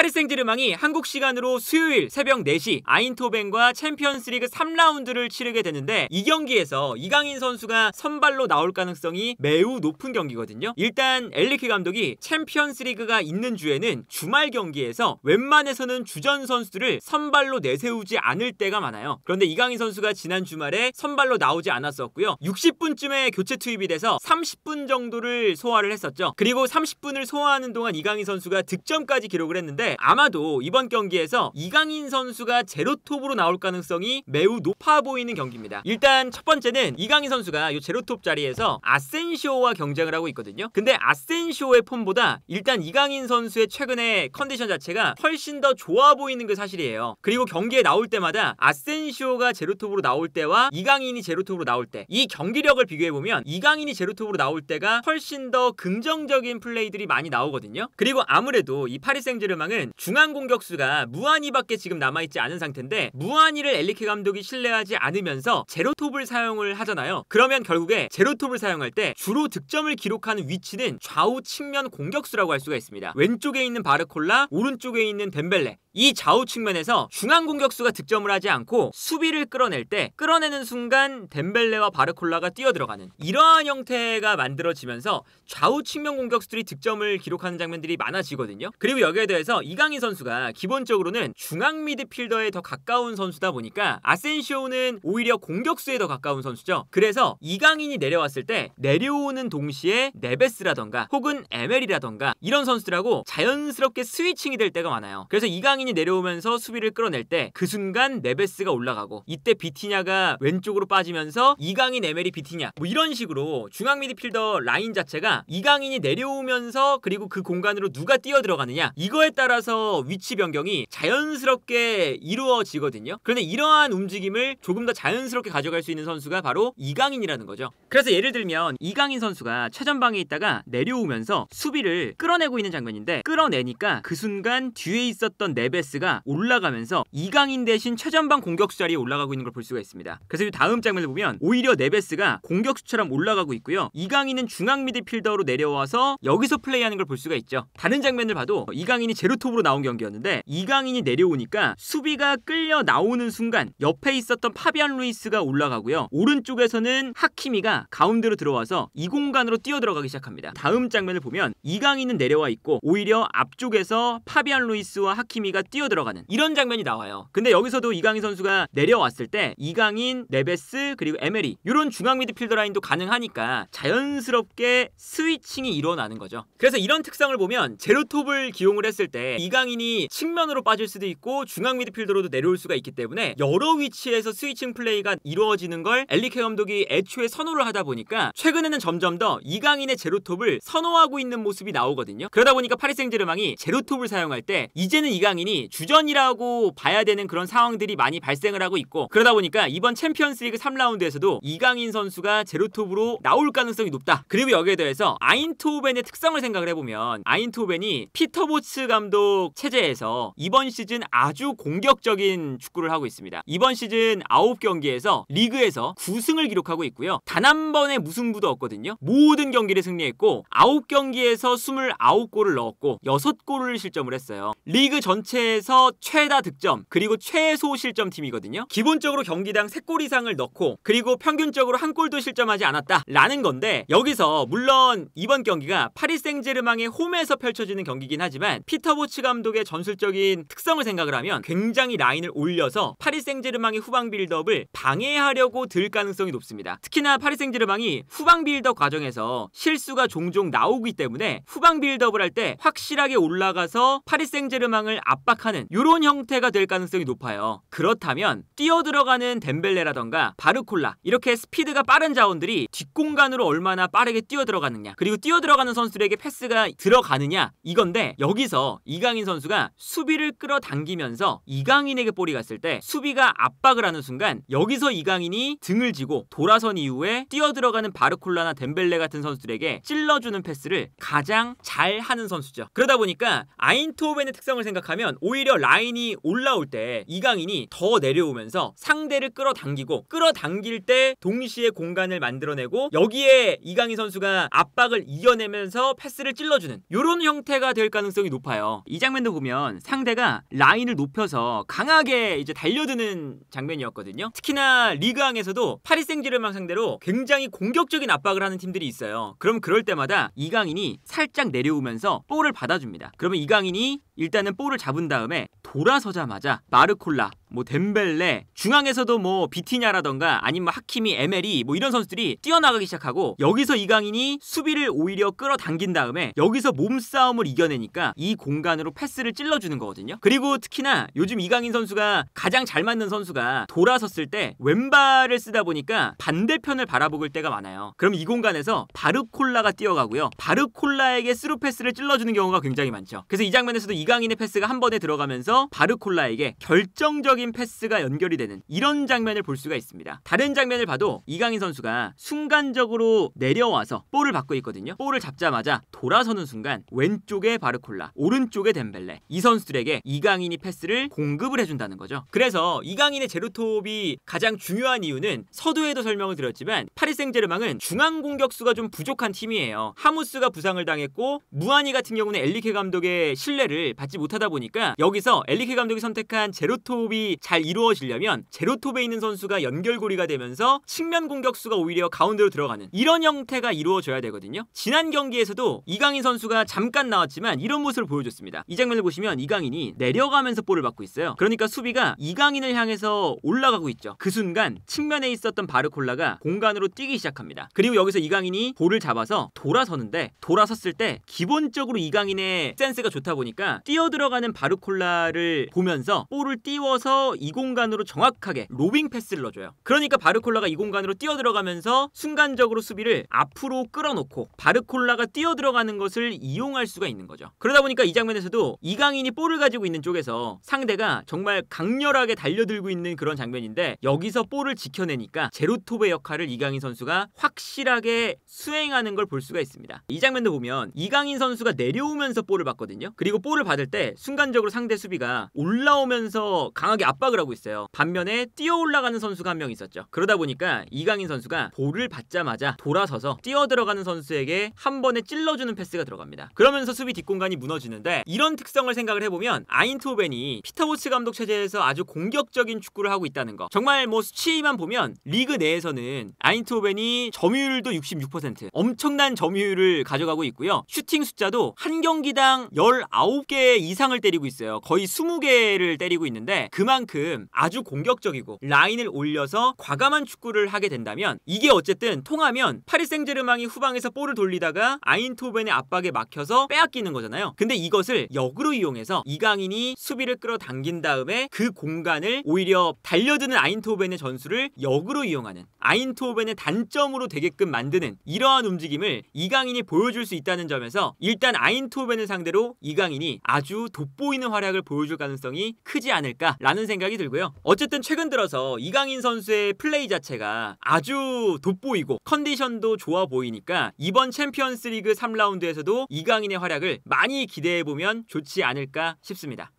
파리 생제르망이 한국 시간으로 수요일 새벽 4시 아인토벤과 챔피언스리그 3라운드를 치르게 되는데 이 경기에서 이강인 선수가 선발로 나올 가능성이 매우 높은 경기거든요. 일단 엘리키 감독이 챔피언스리그가 있는 주에는 주말 경기에서 웬만해서는 주전 선수를 선발로 내세우지 않을 때가 많아요. 그런데 이강인 선수가 지난 주말에 선발로 나오지 않았었고요. 60분쯤에 교체 투입이 돼서 30분 정도를 소화를 했었죠. 그리고 30분을 소화하는 동안 이강인 선수가 득점까지 기록을 했는데 아마도 이번 경기에서 이강인 선수가 제로톱으로 나올 가능성이 매우 높아 보이는 경기입니다. 일단 첫 번째는 이강인 선수가 이 제로톱 자리에서 아센쇼와 경쟁을 하고 있거든요. 근데 아센쇼의 폼보다 일단 이강인 선수의 최근의 컨디션 자체가 훨씬 더 좋아 보이는 게 그 사실이에요. 그리고 경기에 나올 때마다 아센쇼가 제로톱으로 나올 때와 이강인이 제로톱으로 나올 때 이 경기력을 비교해보면 이강인이 제로톱으로 나올 때가 훨씬 더 긍정적인 플레이들이 많이 나오거든요. 그리고 아무래도 이 파리 생제르망은 이유는 중앙 공격수가 무한이밖에 지금 남아있지 않은 상태인데 무한이를 엘리케 감독이 신뢰하지 않으면서 제로톱을 사용을 하잖아요. 그러면 결국에 제로톱을 사용할 때 주로 득점을 기록하는 위치는 좌우 측면 공격수라고 할 수가 있습니다. 왼쪽에 있는 바르콜라, 오른쪽에 있는 덴벨레 이 좌우 측면에서 중앙 공격수가 득점을 하지 않고 수비를 끌어낼 때 끌어내는 순간 덴벨레와 바르콜라가 뛰어들어가는 이러한 형태가 만들어지면서 좌우 측면 공격수들이 득점을 기록하는 장면들이 많아지거든요. 그리고 여기에 대해서 이강인 선수가 기본적으로는 중앙 미드필더에 더 가까운 선수다 보니까 아센시오는 오히려 공격수에 더 가까운 선수죠. 그래서 이강인이 내려왔을 때 내려오는 동시에 네베스라던가 혹은 에멜이라던가 이런 선수라고 자연스럽게 스위칭이 될 때가 많아요. 그래서 이강인이 내려오면서 수비를 끌어낼 때 그 순간 네베스가 올라가고 이때 비티냐가 왼쪽으로 빠지면서 이강인 에멜이 비티냐 뭐 이런 식으로 중앙 미드필더 라인 자체가 이강인이 내려오면서 그리고 그 공간으로 누가 뛰어 들어가느냐 이거에 따라 따라서 위치 변경이 자연스럽게 이루어지거든요. 그런데 이러한 움직임을 조금 더 자연스럽게 가져갈 수 있는 선수가 바로 이강인이라는 거죠. 그래서 예를 들면 이강인 선수가 최전방에 있다가 내려오면서 수비를 끌어내고 있는 장면인데 끌어내니까 그 순간 뒤에 있었던 네베스가 올라가면서 이강인 대신 최전방 공격수 자리에 올라가고 있는 걸 볼 수가 있습니다. 그래서 이 다음 장면을 보면 오히려 네베스가 공격수처럼 올라가고 있고요. 이강인은 중앙 미드필더로 내려와서 여기서 플레이하는 걸 볼 수가 있죠. 다른 장면을 봐도 이강인이 제로 원톱으로 나온 경기였는데 이강인이 내려오니까 수비가 끌려 나오는 순간 옆에 있었던 파비안 루이스가 올라가고요. 오른쪽에서는 하키미가 가운데로 들어와서 이 공간으로 뛰어들어가기 시작합니다. 다음 장면을 보면 이강인은 내려와 있고 오히려 앞쪽에서 파비안 루이스와 하키미가 뛰어들어가는 이런 장면이 나와요. 근데 여기서도 이강인 선수가 내려왔을 때 이강인, 네베스 그리고 에메리 이런 중앙 미드필더 라인도 가능하니까 자연스럽게 스위칭이 일어나는 거죠. 그래서 이런 특성을 보면 제로톱을 기용을 했을 때 이강인이 측면으로 빠질 수도 있고 중앙 미드필더로도 내려올 수가 있기 때문에 여러 위치에서 스위칭 플레이가 이루어지는 걸 엘리케 감독이 애초에 선호를 하다 보니까 최근에는 점점 더 이강인의 제로톱을 선호하고 있는 모습이 나오거든요. 그러다 보니까 파리 생제르망이 제로톱을 사용할 때 이제는 이강인이 주전이라고 봐야 되는 그런 상황들이 많이 발생을 하고 있고 그러다 보니까 이번 챔피언스리그 3라운드에서도 이강인 선수가 제로톱으로 나올 가능성이 높다. 그리고 여기에 대해서 아인토벤의 특성을 생각을 해보면 아인토벤이 피터 보츠 감독 감독 체제에서 이번 시즌 아주 공격적인 축구를 하고 있습니다. 이번 시즌 9경기에서 리그에서 9승을 기록하고 있고요. 단 한 번의 무승부도 없거든요. 모든 경기를 승리했고 9경기에서 29골을 넣었고 6골을 실점을 했어요. 리그 전체에서 최다 득점 그리고 최소 실점 팀이거든요. 기본적으로 경기당 3골 이상을 넣고 그리고 평균적으로 한 골도 실점하지 않았다라는 건데 여기서 물론 이번 경기가 파리 생제르망의 홈에서 펼쳐지는 경기긴 하지만 피터 보 코치 감독의 전술적인 특성을 생각을 하면 굉장히 라인을 올려서 파리 생제르맹의 후방 빌드업을 방해하려고 들 가능성이 높습니다. 특히나 파리 생제르맹이 후방 빌드업 과정에서 실수가 종종 나오기 때문에 후방 빌드업을 할 때 확실하게 올라가서 파리 생제르맹을 압박하는 이런 형태가 될 가능성이 높아요. 그렇다면 뛰어 들어가는 덴벨레라던가 바르콜라 이렇게 스피드가 빠른 자원들이 뒷공간으로 얼마나 빠르게 뛰어 들어가느냐 그리고 뛰어 들어가는 선수들에게 패스가 들어가느냐 이건데 여기서 이 이강인 선수가 수비를 끌어당기면서 이강인에게 볼이 갔을 때 수비가 압박을 하는 순간 여기서 이강인이 등을 지고 돌아선 이후에 뛰어들어가는 바르콜라나 덴벨레 같은 선수들에게 찔러주는 패스를 가장 잘 하는 선수죠. 그러다 보니까 아인트호벤의 특성을 생각하면 오히려 라인이 올라올 때 이강인이 더 내려오면서 상대를 끌어당기고 끌어당길 때 동시에 공간을 만들어내고 여기에 이강인 선수가 압박을 이겨내면서 패스를 찔러주는 이런 형태가 될 가능성이 높아요. 이 장면도 보면 상대가 라인을 높여서 강하게 이제 달려드는 장면이었거든요. 특히나 리그왕에서도 파리 생제르맹 상대로 굉장히 공격적인 압박을 하는 팀들이 있어요. 그럼 그럴 때마다 이강인이 살짝 내려오면서 볼을 받아줍니다. 그러면 이강인이 일단은 볼을 잡은 다음에 돌아서자마자 마르콜라, 뭐 덴벨레, 중앙에서도 뭐 비티냐라던가 아니면 뭐 하킴이 에메리 뭐 이런 선수들이 뛰어나가기 시작하고 여기서 이강인이 수비를 오히려 끌어당긴 다음에 여기서 몸싸움을 이겨내니까 이 공간으로 패스를 찔러주는 거거든요. 그리고 특히나 요즘 이강인 선수가 가장 잘 맞는 선수가 돌아섰을 때 왼발을 쓰다 보니까 반대편을 바라보길 때가 많아요. 그럼 이 공간에서 바르콜라가 뛰어가고요. 바르콜라에게 스루 패스를 찔러주는 경우가 굉장히 많죠. 그래서 이 장면에서도 이 이강인의 패스가 한 번에 들어가면서 바르콜라에게 결정적인 패스가 연결이 되는 이런 장면을 볼 수가 있습니다. 다른 장면을 봐도 이강인 선수가 순간적으로 내려와서 볼을 받고 있거든요. 볼을 잡자마자 돌아서는 순간 왼쪽에 바르콜라, 오른쪽에 덴벨레 이 선수들에게 이강인이 패스를 공급을 해준다는 거죠. 그래서 이강인의 제로톱이 가장 중요한 이유는 서두에도 설명을 드렸지만 파리 생제르망은 중앙 공격수가 좀 부족한 팀이에요. 하무스가 부상을 당했고 무한이 같은 경우는 엘리케 감독의 신뢰를 받지 못하다 보니까 여기서 엘리케 감독이 선택한 제로톱이 잘 이루어지려면 제로톱에 있는 선수가 연결고리가 되면서 측면 공격수가 오히려 가운데로 들어가는 이런 형태가 이루어져야 되거든요. 지난 경기에서도 이강인 선수가 잠깐 나왔지만 이런 모습을 보여줬습니다. 이 장면을 보시면 이강인이 내려가면서 볼을 받고 있어요. 그러니까 수비가 이강인을 향해서 올라가고 있죠. 그 순간 측면에 있었던 바르콜라가 공간으로 뛰기 시작합니다. 그리고 여기서 이강인이 볼을 잡아서 돌아서는데 돌아섰을 때 기본적으로 이강인의 센스가 좋다 보니까 뛰어 들어가는 바르콜라를 보면서 볼을 띄워서 이 공간으로 정확하게 로빙 패스를 넣어줘요. 그러니까 바르콜라가 이 공간으로 뛰어 들어가면서 순간적으로 수비를 앞으로 끌어놓고 바르콜라가 뛰어 들어가는 것을 이용할 수가 있는 거죠. 그러다 보니까 이 장면에서도 이강인이 볼을 가지고 있는 쪽에서 상대가 정말 강렬하게 달려들고 있는 그런 장면인데 여기서 볼을 지켜내니까 제로톱의 역할을 이강인 선수가 확실하게 수행하는 걸 볼 수가 있습니다. 이 장면도 보면 이강인 선수가 내려오면서 볼을 받거든요. 그리고 볼을 받을 때 순간적으로 상대 수비가 올라오면서 강하게 압박을 하고 있어요. 반면에 뛰어 올라가는 선수가 한 명 있었죠. 그러다 보니까 이강인 선수가 볼을 받자마자 돌아서서 뛰어 들어가는 선수에게 한 번에 찔러주는 패스가 들어갑니다. 그러면서 수비 뒷공간이 무너지는데 이런 특성을 생각을 해보면 아인트호벤이 피터보츠 감독 체제에서 아주 공격적인 축구를 하고 있다는 거 정말 뭐 수치만 보면 리그 내에서는 아인트호벤이 점유율도 66% 엄청난 점유율을 가져가고 있고요. 슈팅 숫자도 한 경기당 19개 개 이상을 때리고 있어요. 거의 20개를 때리고 있는데 그만큼 아주 공격적이고 라인을 올려서 과감한 축구를 하게 된다면 이게 어쨌든 통하면 파리 생제르망이 후방에서 볼을 돌리다가 아인토벤의 압박에 막혀서 빼앗기는 거잖아요. 근데 이것을 역으로 이용해서 이강인이 수비를 끌어당긴 다음에 그 공간을 오히려 달려드는 아인토벤의 전술을 역으로 이용하는 아인토벤의 단점으로 되게끔 만드는 이러한 움직임을 이강인이 보여줄 수 있다는 점에서 일단 아인토벤을 상대로 이강인이 아주 돋보이는 활약을 보여줄 가능성이 크지 않을까라는 생각이 들고요. 어쨌든 최근 들어서 이강인 선수의 플레이 자체가 아주 돋보이고 컨디션도 좋아 보이니까 이번 챔피언스 리그 3라운드에서도 이강인의 활약을 많이 기대해보면 좋지 않을까 싶습니다.